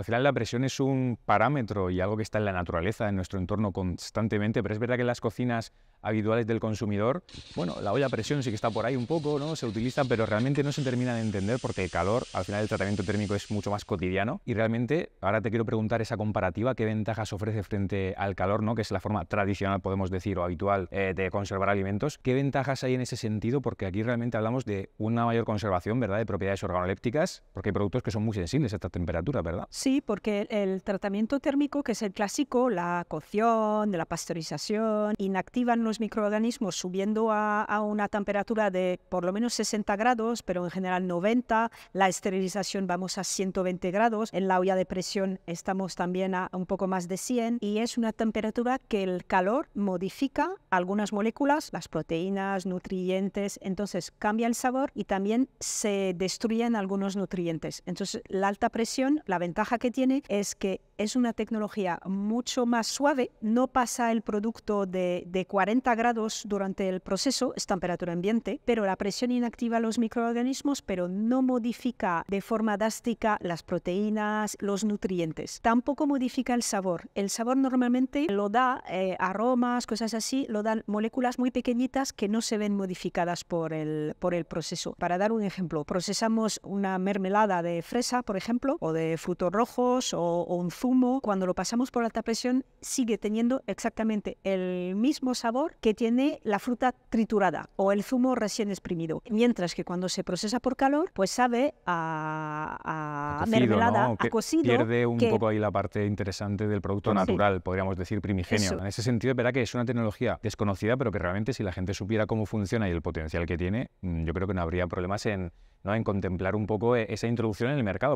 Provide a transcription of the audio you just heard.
Al final la presión es un parámetro y algo que está en la naturaleza, en nuestro entorno constantemente, pero es verdad que las cocinas habituales del consumidor. Bueno, la olla a presión sí que está por ahí un poco, ¿no? Se utiliza, pero realmente no se termina de entender porque el calor, al final el tratamiento térmico es mucho más cotidiano. Y realmente, ahora te quiero preguntar esa comparativa, qué ventajas ofrece frente al calor, ¿no? Que es la forma tradicional, podemos decir, o habitual eh, de conservar alimentos. ¿Qué ventajas hay en ese sentido? Porque aquí realmente hablamos de una mayor conservación, ¿verdad? De propiedades organolépticas, porque hay productos que son muy sensibles a esta temperatura, ¿verdad? Sí, porque el, tratamiento térmico, que es el clásico, la cocción, la pasteurización, inactivan microorganismos subiendo a, una temperatura de por lo menos 60 grados, pero en general 90. La esterilización vamos a 120 grados. En la olla de presión estamos también a un poco más de 100. Y es una temperatura que el calor modifica algunas moléculas, las proteínas, nutrientes. Entonces cambia el sabor y también se destruyen algunos nutrientes. Entonces la alta presión, la ventaja que tiene es que es una tecnología mucho más suave, no pasa el producto de 40 grados durante el proceso, es temperatura ambiente, pero la presión inactiva los microorganismos, pero no modifica de forma drástica las proteínas, los nutrientes. Tampoco modifica el sabor. El sabor normalmente lo da eh, aromas, cosas así, lo dan moléculas muy pequeñitas que no se ven modificadas por el, por el proceso. Para dar un ejemplo, procesamos una mermelada de fresa, por ejemplo, o de frutos rojos o un zumo. Cuando lo pasamos por alta presión, sigue teniendo exactamente el mismo sabor que tiene la fruta triturada o el zumo recién exprimido. Mientras que cuando se procesa por calor, pues sabe a, mermelada, a cocido. Pierde un poco ahí la parte interesante del producto natural, podríamos decir primigenio. En ese sentido, verá que es una tecnología desconocida, pero que realmente si la gente supiera cómo funciona y el potencial que tiene, mm, yo creo que no habría problemas en, ¿no? en contemplar un poco eh, esa introducción en el mercado.